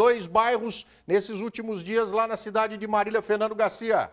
dois bairros nesses últimos dias lá na cidade de Marília, Fernando Garcia.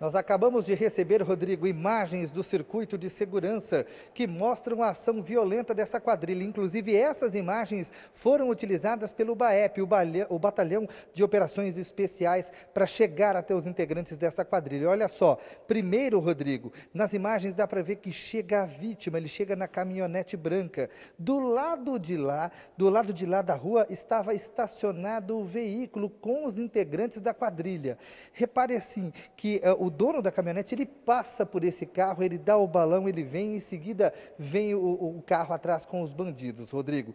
Nós acabamos de receber, Rodrigo, imagens do circuito de segurança que mostram a ação violenta dessa quadrilha. Inclusive, essas imagens foram utilizadas pelo BAEP, o Batalhão de Operações Especiais, para chegar até os integrantes dessa quadrilha. Olha só, primeiro, Rodrigo, nas imagens dá para ver que chega a vítima, ele chega na caminhonete branca. Do lado de lá, do lado de lá da rua, estava estacionado o veículo com os integrantes da quadrilha. Repare assim que uh, o o dono da caminhonete, ele passa por esse carro, ele dá o balão, ele vem, em seguida vem o, o carro atrás com os bandidos, Rodrigo.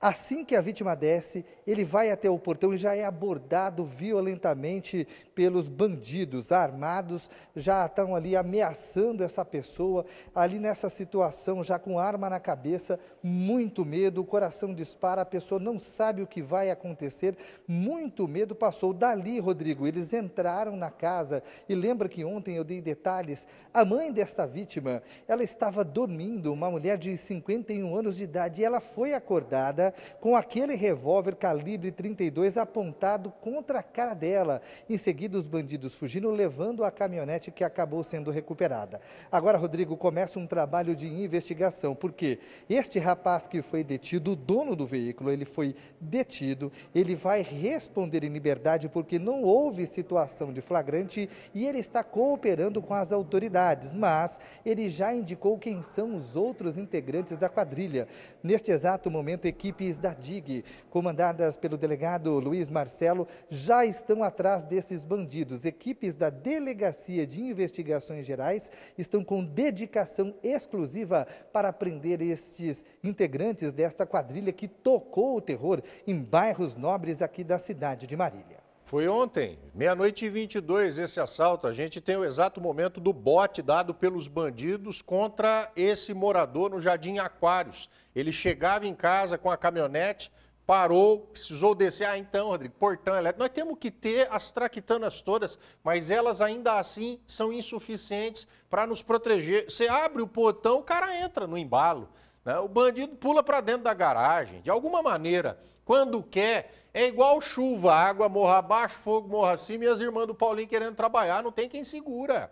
Assim que a vítima desce, ele vai até o portão e já é abordado violentamente pelos bandidos armados, já estão ali ameaçando essa pessoa, ali nessa situação, já com arma na cabeça, muito medo, o coração dispara, a pessoa não sabe o que vai acontecer, muito medo passou. Dali, Rodrigo, eles entraram na casa e lembra que que ontem eu dei detalhes. A mãe desta vítima, ela estava dormindo, uma mulher de 51 anos de idade, e ela foi acordada com aquele revólver calibre 32 apontado contra a cara dela. Em seguida, os bandidos fugiram, levando a caminhonete que acabou sendo recuperada. Agora, Rodrigo, começa um trabalho de investigação, porque este rapaz que foi detido, o dono do veículo, ele foi detido, ele vai responder em liberdade porque não houve situação de flagrante e ele está cooperando com as autoridades, mas ele já indicou quem são os outros integrantes da quadrilha. Neste exato momento, equipes da DIG, comandadas pelo delegado Luiz Marcelo, já estão atrás desses bandidos. Equipes da Delegacia de Investigações Gerais estão com dedicação exclusiva para prender estes integrantes desta quadrilha que tocou o terror em bairros nobres aqui da cidade de Marília. Foi ontem, meia-noite e 22, esse assalto. A gente tem o exato momento do bote dado pelos bandidos contra esse morador no Jardim Aquários. Ele chegava em casa com a caminhonete, parou, precisou descer. Ah, então, Rodrigo, portão elétrico. Nós temos que ter as traquitanas todas, mas elas ainda assim são insuficientes para nos proteger. Você abre o portão, o cara entra no embalo. Né? O bandido pula para dentro da garagem, de alguma maneira, quando quer. É igual chuva, água morra abaixo, fogo morra acima e as irmãs do Paulinho querendo trabalhar, não tem quem segura.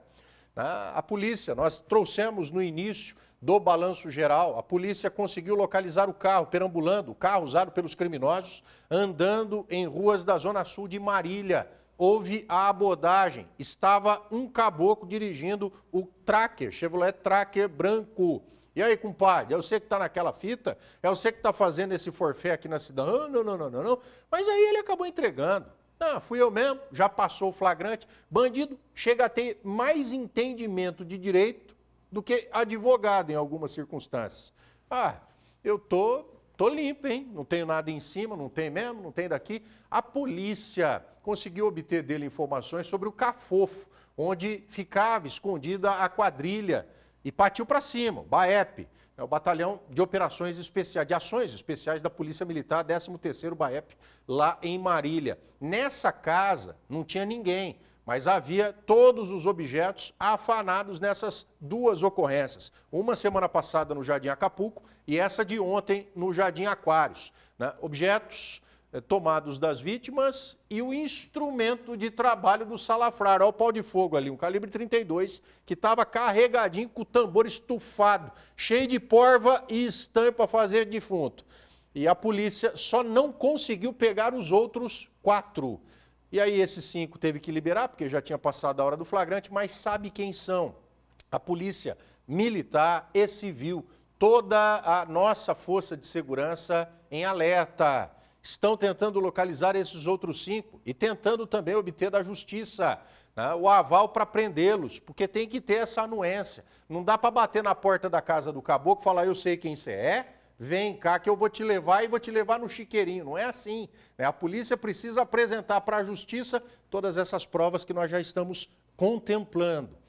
Né? A polícia, nós trouxemos no início do balanço geral, a polícia conseguiu localizar o carro perambulando, o carro usado pelos criminosos, andando em ruas da Zona Sul de Marília, houve a abordagem. Estava um caboclo dirigindo o Tracker, Chevrolet Tracker branco. E aí, compadre, é você que está naquela fita? É você que está fazendo esse forfé aqui na cidade? Não, não, não, não, não. Mas aí ele acabou entregando. Ah, fui eu mesmo, já passou o flagrante. Bandido chega a ter mais entendimento de direito do que advogado em algumas circunstâncias. Ah, eu tô, tô limpo, hein? Não tenho nada em cima, não tem mesmo, não tem daqui. A polícia conseguiu obter dele informações sobre o Cafofo, onde ficava escondida a quadrilha e partiu para cima, o BAEP, é o Batalhão de Operações Especiais, de Ações Especiais da Polícia Militar, 13º BAEP, lá em Marília. Nessa casa não tinha ninguém, mas havia todos os objetos afanados nessas duas ocorrências. Uma semana passada no Jardim Acapulco e essa de ontem no Jardim Aquários. Né? Objetos eh, tomados das vítimas e o instrumento de trabalho do salafrário. Olha o pau de fogo ali, um calibre 32, que estava carregadinho com o tambor estufado, cheio de porva e estampa fazer defunto. E a polícia só não conseguiu pegar os outros quatro. E aí esses cinco teve que liberar, porque já tinha passado a hora do flagrante, mas sabe quem são? A polícia militar e civil, toda a nossa força de segurança em alerta estão tentando localizar esses outros cinco e tentando também obter da justiça né, o aval para prendê-los, porque tem que ter essa anuência. Não dá para bater na porta da casa do caboclo e falar: eu sei quem você é, vem cá que eu vou te levar e vou te levar no chiqueirinho. Não é assim. Né? A polícia precisa apresentar para a justiça todas essas provas que nós já estamos contemplando.